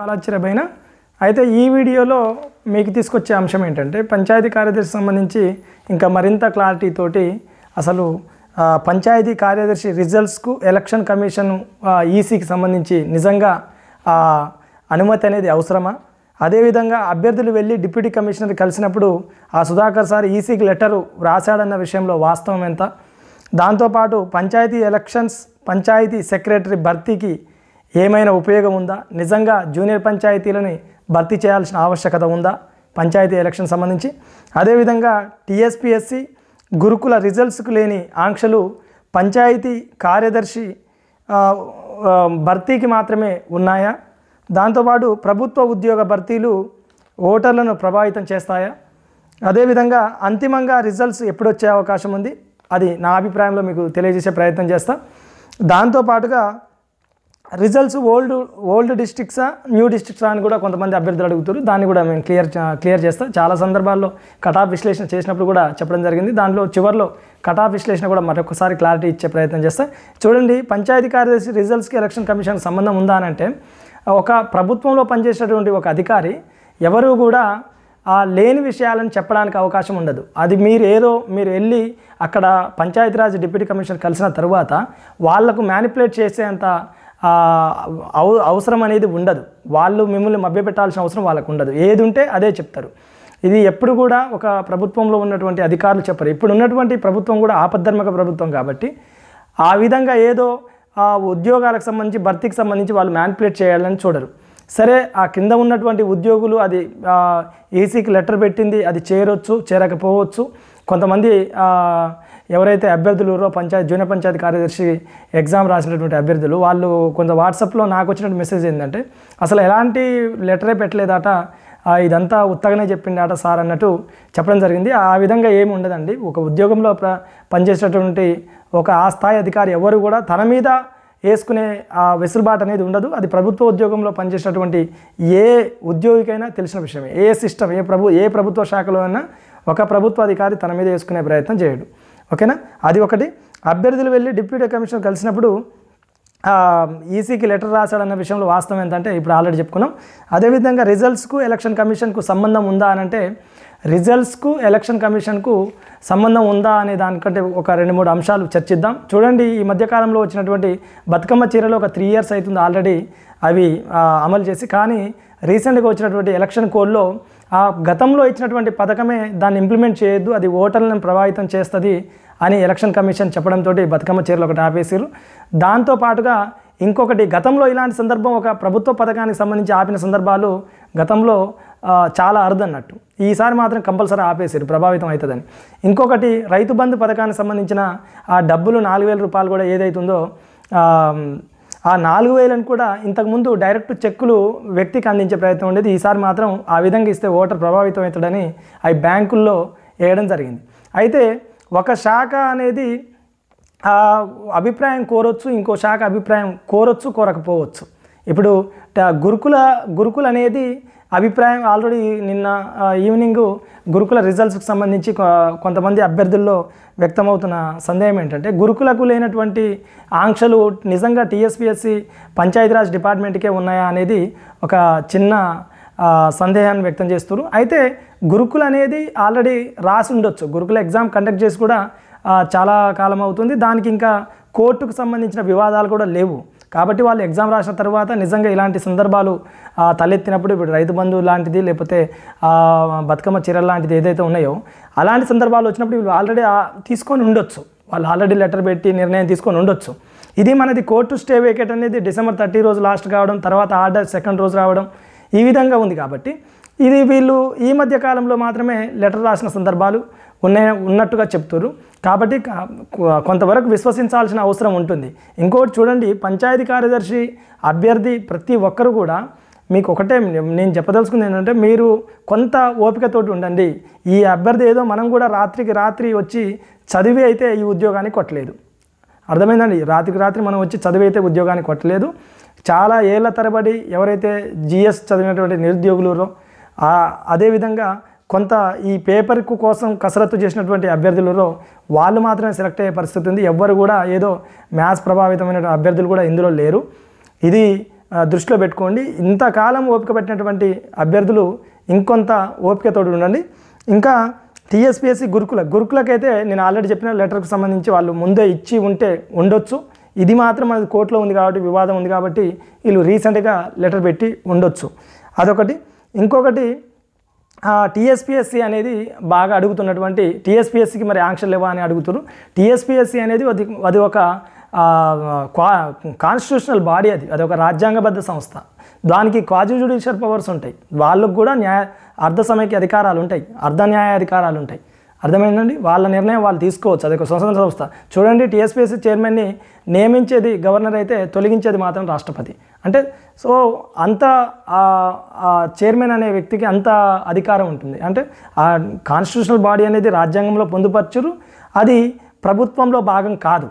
చాలా ఆశ్చర్యపోయినా అయితే ఈ వీడియోలో మీకు తీసుకొచ్చే అంశం ఏంటంటే పంచాయతీ కార్యదర్శి సంబంధించి ఇంకా మరింత క్లారిటీతోటి అసలు పంచాయతీ కార్యదర్శి రిజల్ట్స్కు ఎలక్షన్ కమిషన్ ఈసీకి సంబంధించి నిజంగా అనుమతి అనేది అవసరమా అదేవిధంగా అభ్యర్థులు వెళ్ళి డిప్యూటీ కమిషనర్ కలిసినప్పుడు ఆ సుధాకర్ సార్ ఈసీకి లెటరు రాశాడన్న విషయంలో వాస్తవం ఎంత దాంతోపాటు పంచాయతీ ఎలక్షన్స్ పంచాయతీ సెక్రటరీ భర్తీకి ఏమైనా ఉపయోగం ఉందా నిజంగా జూనియర్ పంచాయతీలని భర్తీ చేయాల్సిన ఆవశ్యకత ఉందా పంచాయతీ ఎలక్షన్ సంబంధించి అదేవిధంగా టీఎస్పిఎస్సి గురుకుల రిజల్ట్స్కు లేని ఆంక్షలు పంచాయతీ కార్యదర్శి భర్తీకి మాత్రమే ఉన్నాయా దాంతోపాటు ప్రభుత్వ ఉద్యోగ భర్తీలు ఓటర్లను ప్రభావితం చేస్తాయా అదేవిధంగా అంతిమంగా రిజల్ట్స్ ఎప్పుడొచ్చే అవకాశం ఉంది అది నా అభిప్రాయంలో మీకు తెలియజేసే ప్రయత్నం చేస్తా దాంతోపాటుగా రిజల్ట్స్ ఓల్డ్ ఓల్డ్ డిస్ట్రిక్ట్సా న్యూ డిస్ట్రిక్ట్సా అని కూడా కొంతమంది అభ్యర్థులు అడుగుతారు దాన్ని కూడా మేము క్లియర్ క్లియర్ చేస్తాం చాలా సందర్భాల్లో కటాఫ్ విశ్లేషణ చేసినప్పుడు కూడా చెప్పడం జరిగింది దాంట్లో చివరిలో కటాఫ్ విశ్లేషణ కూడా మరొకసారి క్లారిటీ ఇచ్చే ప్రయత్నం చేస్తాం చూడండి పంచాయతీ కార్యదర్శి రిజల్ట్స్కి ఎలక్షన్ కమిషన్ సంబంధం ఉందా అని అంటే ఒక ప్రభుత్వంలో పనిచేసేటువంటి ఒక అధికారి ఎవరు కూడా ఆ లేని విషయాలను చెప్పడానికి అవకాశం ఉండదు అది మీరు ఏదో మీరు వెళ్ళి అక్కడ పంచాయతీరాజ్ డిప్యూటీ కమిషనర్ కలిసిన తర్వాత వాళ్లకు మ్యానిపులేట్ చేసేంత అవసరం అనేది ఉండదు వాళ్ళు మిమ్మల్ని మభ్యపెట్టాల్సిన అవసరం వాళ్ళకు ఉండదు ఏది ఉంటే అదే చెప్తారు ఇది ఎప్పుడు కూడా ఒక ప్రభుత్వంలో ఉన్నటువంటి అధికారులు చెప్పరు ఇప్పుడు ఉన్నటువంటి ప్రభుత్వం కూడా ఆపద్ధర్మక ప్రభుత్వం కాబట్టి ఆ విధంగా ఏదో ఆ ఉద్యోగాలకు సంబంధించి భర్తీకి సంబంధించి వాళ్ళు మ్యాన్పులేట్ చేయాలని చూడరు సరే ఆ కింద ఉన్నటువంటి ఉద్యోగులు అది ఏసీకి లెటర్ పెట్టింది అది చేరొచ్చు చేరకపోవచ్చు కొంతమంది ఎవరైతే అభ్యర్థులు పంచాయత్ జూనియర్ పంచాయతీ కార్యదర్శి ఎగ్జామ్ రాసినటువంటి అభ్యర్థులు వాళ్ళు కొంత వాట్సాప్లో నాకు వచ్చినటువంటి మెసేజ్ ఏంటంటే అసలు ఎలాంటి లెటరే పెట్టలేదట ఇదంతా ఉత్తగానే ఆట సార్ అన్నట్టు చెప్పడం జరిగింది ఆ విధంగా ఏమి ఉండదండి ఒక ఉద్యోగంలో ప్ర పనిచేసేటటువంటి ఒక ఆ స్థాయి అధికారి ఎవరు కూడా తన మీద వేసుకునే ఆ వెసులుబాటు అనేది ఉండదు అది ప్రభుత్వ ఉద్యోగంలో పనిచేసినటువంటి ఏ ఉద్యోగికైనా తెలిసిన విషయమే ఏ సిస్టమ్ ఏ ప్రభు ఏ ప్రభుత్వ శాఖలో అయినా ఒక ప్రభుత్వ అధికారి తన మీద వేసుకునే ప్రయత్నం చేయడు ఓకేనా అది ఒకటి అభ్యర్థులు వెళ్ళి డిప్యూటీ కమిషనర్ కలిసినప్పుడు ఈసీకి లెటర్ రాశాడన్న విషయంలో వాస్తవం ఏంటంటే ఇప్పుడు ఆల్రెడీ చెప్పుకున్నాం అదేవిధంగా రిజల్ట్స్కు ఎలక్షన్ కమిషన్కు సంబంధం ఉందా అని అంటే రిజల్ట్స్కు ఎలక్షన్ కమిషన్కు సంబంధం ఉందా అనే దానికంటే ఒక రెండు మూడు అంశాలు చర్చిద్దాం చూడండి ఈ మధ్యకాలంలో వచ్చినటువంటి బతుకమ్మ చీరలో ఒక త్రీ ఇయర్స్ అవుతుంది ఆల్రెడీ అవి అమలు చేసి కానీ రీసెంట్గా వచ్చినటువంటి ఎలక్షన్ కోడ్లో ఆ గతంలో ఇచ్చినటువంటి పథకమే దాన్ని ఇంప్లిమెంట్ చేయొద్దు అది ఓటర్లను ప్రభావితం చేస్తుంది అని ఎలక్షన్ కమిషన్ చెప్పడంతో బతుకమ్మ చీరలు ఒకటి ఆపేసారు దాంతోపాటుగా ఇంకొకటి గతంలో ఇలాంటి సందర్భం ఒక ప్రభుత్వ పథకానికి సంబంధించి ఆపిన సందర్భాలు గతంలో చాలా అరుదన్నట్టు ఈసారి మాత్రం కంపల్సరీ ఆపేసారు ప్రభావితం అవుతుందని ఇంకొకటి రైతు బంధు పథకానికి సంబంధించిన ఆ డబ్బులు నాలుగు వేల రూపాయలు కూడా ఏదైతుందో ఆ నాలుగు వేలను కూడా ఇంతకుముందు డైరెక్ట్ చెక్కులు వ్యక్తికి అందించే ప్రయత్నం ఉండేది ఈసారి మాత్రం ఆ విధంగా ఇస్తే ఓటర్ ప్రభావితం అవుతాడని అవి బ్యాంకుల్లో వేయడం జరిగింది అయితే ఒక శాఖ అనేది అభిప్రాయం కోరొచ్చు ఇంకో శాఖ అభిప్రాయం కోరొచ్చు కోరకపోవచ్చు ఇప్పుడు గురుకుల గురుకులు అనేది అభిప్రాయం ఆల్రెడీ నిన్న ఈవినింగ్ గురుకుల రిజల్ట్స్కి సంబంధించి కొంతమంది అభ్యర్థుల్లో వ్యక్తమవుతున్న సందేహం ఏంటంటే గురుకులకు లేనటువంటి ఆంక్షలు నిజంగా టీఎస్పిఎస్సి పంచాయతీరాజ్ డిపార్ట్మెంట్కే ఉన్నాయా అనేది ఒక చిన్న సందేహాన్ని వ్యక్తం చేస్తున్నారు అయితే గురుకులు అనేది ఆల్రెడీ రాసి ఉండొచ్చు గురుకుల ఎగ్జామ్ కండక్ట్ చేసి కూడా చాలా కాలం అవుతుంది దానికి ఇంకా కోర్టుకు సంబంధించిన వివాదాలు కూడా లేవు కాబట్టి వాళ్ళు ఎగ్జామ్ రాసిన తర్వాత నిజంగా ఇలాంటి సందర్భాలు తలెత్తినప్పుడు ఇప్పుడు రైతు బంధువు లాంటిది లేకపోతే బతుకమ్మ చీరలు లాంటిది ఏదైతే ఉన్నాయో అలాంటి సందర్భాలు వచ్చినప్పుడు వీళ్ళు ఆల్రెడీ తీసుకొని ఉండొచ్చు వాళ్ళు ఆల్రెడీ లెటర్ పెట్టి నిర్ణయం తీసుకొని ఉండొచ్చు ఇది మనది కోర్టు స్టే వేకెట్ అనేది డిసెంబర్ థర్టీ రోజు లాస్ట్ కావడం తర్వాత ఆర్డర్ సెకండ్ రోజు రావడం ఈ విధంగా ఉంది కాబట్టి ఇది వీళ్ళు ఈ మధ్య కాలంలో మాత్రమే లెటర్ రాసిన సందర్భాలు ఉన్న ఉన్నట్టుగా చెప్తున్నారు కాబట్టి కొంతవరకు విశ్వసించాల్సిన అవసరం ఉంటుంది ఇంకోటి చూడండి పంచాయతీ కార్యదర్శి అభ్యర్థి ప్రతి ఒక్కరు కూడా మీకు ఒకటే నేను చెప్పదలుచుకుంది ఏంటంటే మీరు కొంత ఓపికతోటి ఉండండి ఈ అభ్యర్థి ఏదో మనం కూడా రాత్రికి రాత్రి వచ్చి చదివి అయితే ఈ ఉద్యోగానికి కొట్టలేదు అర్థమైందండి రాత్రికి రాత్రి మనం వచ్చి చదివి అయితే ఉద్యోగానికి కొట్టలేదు చాలా ఏళ్ళ తరబడి ఎవరైతే జిఎస్ చదివినటువంటి నిరుద్యోగులురో అదేవిధంగా కొంత ఈ పేపర్ కోసం కసరత్తు చేసినటువంటి అభ్యర్థులలో వాళ్ళు మాత్రమే సెలెక్ట్ అయ్యే పరిస్థితి ఉంది ఎవ్వరు కూడా ఏదో మ్యాథ్స్ ప్రభావితమైన అభ్యర్థులు కూడా ఇందులో లేరు ఇది దృష్టిలో పెట్టుకోండి ఇంతకాలం ఓపిక పెట్టినటువంటి అభ్యర్థులు ఇంకొంత ఓపికతో ఉండండి ఇంకా టీఎస్పిఎస్సి గురుకుల గురుకులకైతే నేను ఆల్రెడీ చెప్పిన లెటర్కు సంబంధించి వాళ్ళు ముందే ఇచ్చి ఉంటే ఉండొచ్చు ఇది మాత్రం అది కోర్టులో ఉంది కాబట్టి వివాదం ఉంది కాబట్టి వీళ్ళు రీసెంట్గా లెటర్ పెట్టి ఉండొచ్చు అదొకటి ఇంకొకటి టీఎస్పిఎస్సి అనేది బాగా అడుగుతున్నటువంటి టీఎస్పిఎస్సికి మరి ఆంక్షలు లేవా అని అడుగుతున్నారు టీఎస్పిఎస్సి అనేది అది అది ఒక కాన్స్టిట్యూషనల్ బాడీ అది అది ఒక రాజ్యాంగబద్ధ సంస్థ దానికి క్వాజీ జ్యుడిషియల్ పవర్స్ ఉంటాయి వాళ్ళకు కూడా న్యాయ అర్ధ సమైక్య అధికారాలు ఉంటాయి అర్ధ న్యాయ అధికారాలు ఉంటాయి అర్థమైందండి వాళ్ళ నిర్ణయం వాళ్ళు తీసుకోవచ్చు అది ఒక స్వతంత్ర సంస్థ చూడండి టీఎస్పీఎస్సీ చైర్మన్ని నియమించేది గవర్నర్ అయితే తొలగించేది మాత్రం రాష్ట్రపతి అంటే సో అంత చైర్మన్ అనే వ్యక్తికి అంత అధికారం ఉంటుంది అంటే ఆ కాన్స్టిట్యూషనల్ బాడీ అనేది రాజ్యాంగంలో పొందుపరచరు అది ప్రభుత్వంలో భాగం కాదు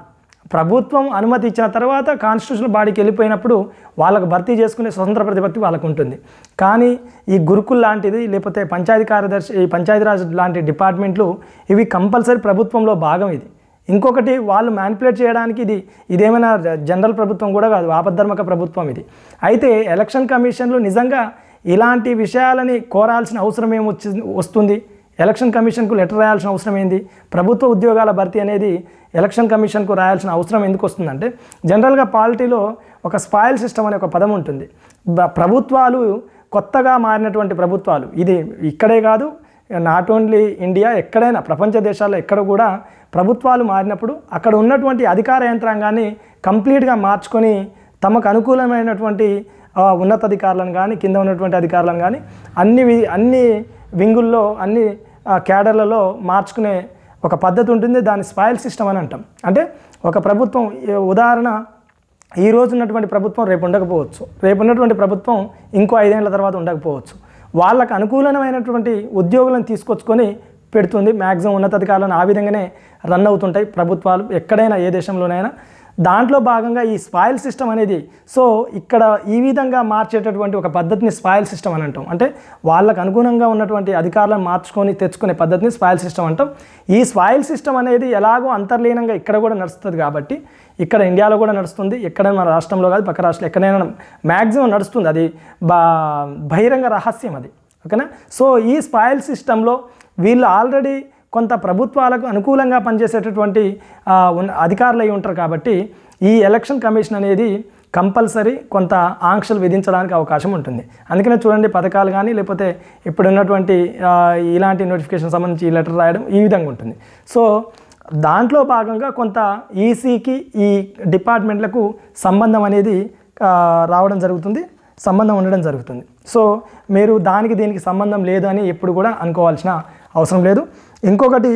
ప్రభుత్వం అనుమతి ఇచ్చిన తర్వాత కాన్స్టిట్యూషన్ బాడీకి వెళ్ళిపోయినప్పుడు వాళ్ళకు భర్తీ చేసుకునే స్వతంత్ర ప్రతిపత్తి వాళ్ళకు ఉంటుంది కానీ ఈ గురుకుల్ లాంటిది లేకపోతే పంచాయతీ కార్యదర్శి ఈ పంచాయతీరాజ్ లాంటి డిపార్ట్మెంట్లు ఇవి కంపల్సరీ ప్రభుత్వంలో భాగం ఇది ఇంకొకటి వాళ్ళు మ్యానిపులేట్ చేయడానికి ఇది ఇదేమైనా జనరల్ ప్రభుత్వం కూడా కాదు ఆపద్ధర్మక ప్రభుత్వం ఇది అయితే ఎలక్షన్ కమిషన్లు నిజంగా ఇలాంటి విషయాలని కోరాల్సిన అవసరం ఏమొచ్చి వస్తుంది ఎలక్షన్ కమిషన్కు లెటర్ రాయాల్సిన అవసరం ఏంది ప్రభుత్వ ఉద్యోగాల భర్తీ అనేది ఎలక్షన్ కమిషన్కు రాయాల్సిన అవసరం ఎందుకు వస్తుందంటే జనరల్గా పాలిటీలో ఒక స్పాయిల్ సిస్టమ్ అనే ఒక పదం ఉంటుంది ప్రభుత్వాలు కొత్తగా మారినటువంటి ప్రభుత్వాలు ఇది ఇక్కడే కాదు నాట్ ఓన్లీ ఇండియా ఎక్కడైనా ప్రపంచ దేశాల్లో ఎక్కడ కూడా ప్రభుత్వాలు మారినప్పుడు అక్కడ ఉన్నటువంటి అధికార యంత్రాంగాన్ని కంప్లీట్గా మార్చుకొని తమకు అనుకూలమైనటువంటి ఉన్నతాధికారులను కానీ కింద ఉన్నటువంటి అధికారులను కానీ అన్ని అన్ని వింగుల్లో అన్ని క్యాడర్లలో మార్చుకునే ఒక పద్ధతి ఉంటుంది దాన్ని స్పాయిల్ సిస్టమ్ అని అంటాం అంటే ఒక ప్రభుత్వం ఉదాహరణ ఈ రోజు ఉన్నటువంటి ప్రభుత్వం రేపు ఉండకపోవచ్చు రేపు ఉన్నటువంటి ప్రభుత్వం ఇంకో ఐదేళ్ల తర్వాత ఉండకపోవచ్చు వాళ్ళకు అనుకూలమైనటువంటి ఉద్యోగులను తీసుకొచ్చుకొని పెడుతుంది మ్యాక్సిమం ఉన్నతాధికారులను ఆ విధంగానే రన్ అవుతుంటాయి ప్రభుత్వాలు ఎక్కడైనా ఏ దేశంలోనైనా దాంట్లో భాగంగా ఈ స్పాయిల్ సిస్టమ్ అనేది సో ఇక్కడ ఈ విధంగా మార్చేటటువంటి ఒక పద్ధతిని స్పాయిల్ సిస్టమ్ అని అంటాం అంటే వాళ్ళకు అనుగుణంగా ఉన్నటువంటి అధికారులను మార్చుకొని తెచ్చుకునే పద్ధతిని స్పాయిల్ సిస్టమ్ అంటాం ఈ స్పాయిల్ సిస్టమ్ అనేది ఎలాగో అంతర్లీనంగా ఇక్కడ కూడా నడుస్తుంది కాబట్టి ఇక్కడ ఇండియాలో కూడా నడుస్తుంది ఎక్కడ మన రాష్ట్రంలో కాదు పక్క రాష్ట్రంలో ఎక్కడైనా మ్యాక్సిమం నడుస్తుంది అది బహిరంగ రహస్యం అది ఓకేనా సో ఈ స్పాయిల్ సిస్టంలో వీళ్ళు ఆల్రెడీ కొంత ప్రభుత్వాలకు అనుకూలంగా పనిచేసేటటువంటి అధికారులు అయి ఉంటారు కాబట్టి ఈ ఎలక్షన్ కమిషన్ అనేది కంపల్సరీ కొంత ఆంక్షలు విధించడానికి అవకాశం ఉంటుంది అందుకనే చూడండి పథకాలు కానీ లేకపోతే ఇప్పుడున్నటువంటి ఇలాంటి నోటిఫికేషన్ సంబంధించి ఈ లెటర్ రాయడం ఈ విధంగా ఉంటుంది సో దాంట్లో భాగంగా కొంత ఈసీకి e ఈ డిపార్ట్మెంట్లకు సంబంధం అనేది రావడం జరుగుతుంది సంబంధం ఉండడం జరుగుతుంది సో మీరు దానికి దీనికి సంబంధం లేదు అని ఎప్పుడు కూడా అనుకోవాల్సిన అవసరం లేదు ఇంకొకటి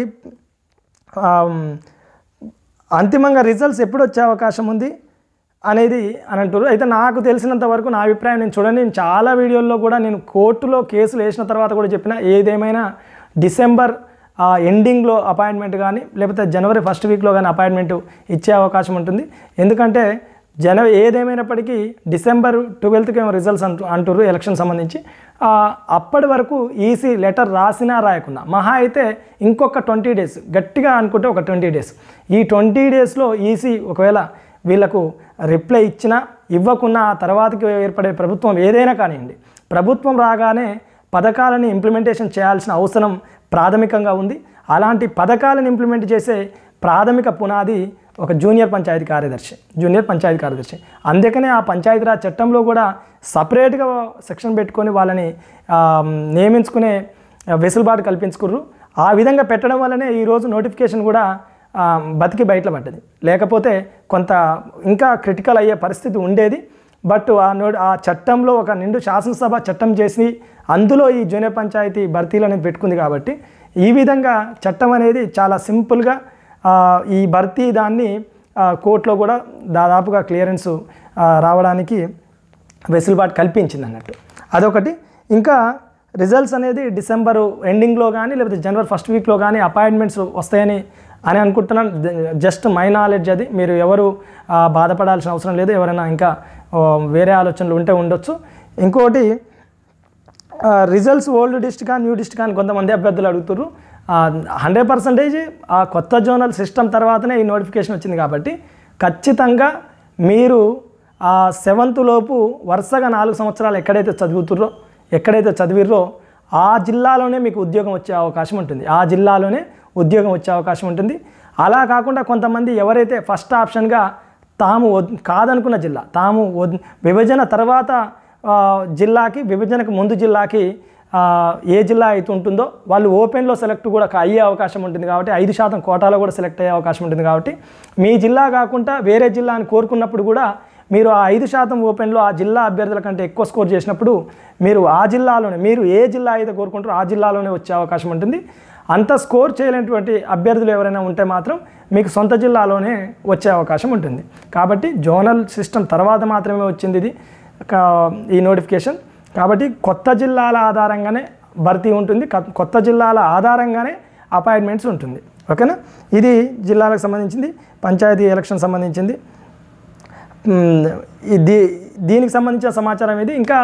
అంతిమంగా రిజల్ట్స్ ఎప్పుడు వచ్చే అవకాశం ఉంది అనేది అని అంటారు అయితే నాకు తెలిసినంత వరకు నా అభిప్రాయం నేను చూడండి నేను చాలా వీడియోల్లో కూడా నేను కోర్టులో కేసులు వేసిన తర్వాత కూడా చెప్పిన ఏదేమైనా డిసెంబర్ ఎండింగ్లో అపాయింట్మెంట్ కానీ లేకపోతే జనవరి ఫస్ట్ వీక్లో కానీ అపాయింట్మెంట్ ఇచ్చే అవకాశం ఉంటుంది ఎందుకంటే జనవరి ఏదేమైనప్పటికీ డిసెంబర్ ట్వెల్త్కి ఏమో రిజల్ట్స్ అంటు అంటుర్రు ఎలక్షన్ సంబంధించి అప్పటి వరకు ఈసీ లెటర్ రాసినా రాయకుండా మహా అయితే ఇంకొక ట్వంటీ డేస్ గట్టిగా అనుకుంటే ఒక ట్వంటీ డేస్ ఈ ట్వంటీ డేస్లో ఈసీ ఒకవేళ వీళ్లకు రిప్లై ఇచ్చినా ఇవ్వకున్నా ఆ తర్వాతకి ఏర్పడే ప్రభుత్వం ఏదైనా కానివ్వండి ప్రభుత్వం రాగానే పథకాలని ఇంప్లిమెంటేషన్ చేయాల్సిన అవసరం ప్రాథమికంగా ఉంది అలాంటి పథకాలను ఇంప్లిమెంట్ చేసే ప్రాథమిక పునాది ఒక జూనియర్ పంచాయతీ కార్యదర్శి జూనియర్ పంచాయతీ కార్యదర్శి అందుకనే ఆ పంచాయతీరాజ్ చట్టంలో కూడా సపరేట్గా సెక్షన్ పెట్టుకొని వాళ్ళని నియమించుకునే వెసులుబాటు కల్పించుకుర్రు ఆ విధంగా పెట్టడం వల్లనే ఈరోజు నోటిఫికేషన్ కూడా బతికి బయట పడ్డది లేకపోతే కొంత ఇంకా క్రిటికల్ అయ్యే పరిస్థితి ఉండేది బట్ ఆ నో ఆ చట్టంలో ఒక నిండు శాసనసభ చట్టం చేసి అందులో ఈ జూనియర్ పంచాయతీ భర్తీలు అనేది పెట్టుకుంది కాబట్టి ఈ విధంగా చట్టం అనేది చాలా సింపుల్గా ఈ భర్తీ దాన్ని కోర్టులో కూడా దాదాపుగా క్లియరెన్స్ రావడానికి వెసులుబాటు కల్పించింది అన్నట్టు అదొకటి ఇంకా రిజల్ట్స్ అనేది డిసెంబర్ ఎండింగ్లో కానీ లేకపోతే జనవరి ఫస్ట్ వీక్లో కానీ అపాయింట్మెంట్స్ వస్తాయని అని అనుకుంటున్నాను జస్ట్ మై నాలెడ్జ్ అది మీరు ఎవరు బాధపడాల్సిన అవసరం లేదు ఎవరైనా ఇంకా వేరే ఆలోచనలు ఉంటే ఉండొచ్చు ఇంకోటి రిజల్ట్స్ ఓల్డ్ డిస్ట్రిక్ట్ కానీ న్యూ డిస్ట్రిక్ కానీ కొంతమంది అభ్యర్థులు అడుగుతున్నారు హండ్రెడ్ పర్సంటేజ్ ఆ కొత్త జోనల్ సిస్టమ్ తర్వాతనే ఈ నోటిఫికేషన్ వచ్చింది కాబట్టి ఖచ్చితంగా మీరు ఆ సెవెంత్ లోపు వరుసగా నాలుగు సంవత్సరాలు ఎక్కడైతే చదువుతుర్రో ఎక్కడైతే చదివిర్రో ఆ జిల్లాలోనే మీకు ఉద్యోగం వచ్చే అవకాశం ఉంటుంది ఆ జిల్లాలోనే ఉద్యోగం వచ్చే అవకాశం ఉంటుంది అలా కాకుండా కొంతమంది ఎవరైతే ఫస్ట్ ఆప్షన్గా తాము కాదనుకున్న జిల్లా తాము విభజన తర్వాత జిల్లాకి విభజనకు ముందు జిల్లాకి ఏ జిల్లా అయితే ఉంటుందో వాళ్ళు ఓపెన్లో సెలెక్ట్ కూడా అయ్యే అవకాశం ఉంటుంది కాబట్టి ఐదు శాతం కోటాలో కూడా సెలెక్ట్ అయ్యే అవకాశం ఉంటుంది కాబట్టి మీ జిల్లా కాకుండా వేరే జిల్లా అని కోరుకున్నప్పుడు కూడా మీరు ఆ ఐదు శాతం ఓపెన్లో ఆ జిల్లా అభ్యర్థుల కంటే ఎక్కువ స్కోర్ చేసినప్పుడు మీరు ఆ జిల్లాలోనే మీరు ఏ జిల్లా అయితే కోరుకుంటారో ఆ జిల్లాలోనే వచ్చే అవకాశం ఉంటుంది అంత స్కోర్ చేయలేనటువంటి అభ్యర్థులు ఎవరైనా ఉంటే మాత్రం మీకు సొంత జిల్లాలోనే వచ్చే అవకాశం ఉంటుంది కాబట్టి జోనల్ సిస్టమ్ తర్వాత మాత్రమే వచ్చింది ఇది ఈ నోటిఫికేషన్ కాబట్టి కొత్త జిల్లాల ఆధారంగానే భర్తీ ఉంటుంది కొత్త జిల్లాల ఆధారంగానే అపాయింట్మెంట్స్ ఉంటుంది ఓకేనా ఇది జిల్లాలకు సంబంధించింది పంచాయతీ ఎలక్షన్ సంబంధించింది దీనికి సంబంధించిన సమాచారం ఇది ఇంకా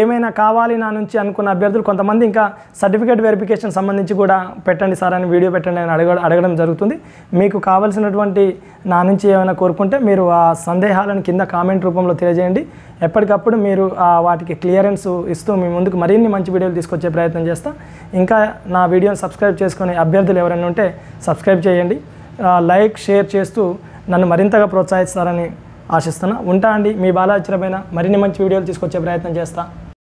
ఏమైనా కావాలి నా నుంచి అనుకున్న అభ్యర్థులు కొంతమంది ఇంకా సర్టిఫికేట్ వెరిఫికేషన్ సంబంధించి కూడా పెట్టండి సార్ అని వీడియో పెట్టండి అని అడగ అడగడం జరుగుతుంది మీకు కావలసినటువంటి నా నుంచి ఏమైనా కోరుకుంటే మీరు ఆ సందేహాలను కింద కామెంట్ రూపంలో తెలియజేయండి ఎప్పటికప్పుడు మీరు వాటికి క్లియరెన్స్ ఇస్తూ మీ ముందుకు మరిన్ని మంచి వీడియోలు తీసుకొచ్చే ప్రయత్నం చేస్తాం ఇంకా నా వీడియోని సబ్స్క్రైబ్ చేసుకునే అభ్యర్థులు ఎవరైనా ఉంటే సబ్స్క్రైబ్ చేయండి లైక్ షేర్ చేస్తూ నన్ను మరింతగా ప్రోత్సహిస్తారని ఆశిస్తున్నా ఉంటా అండి మీ బాలాచరమైన మరిన్ని మంచి వీడియోలు తీసుకొచ్చే ప్రయత్నం చేస్తాను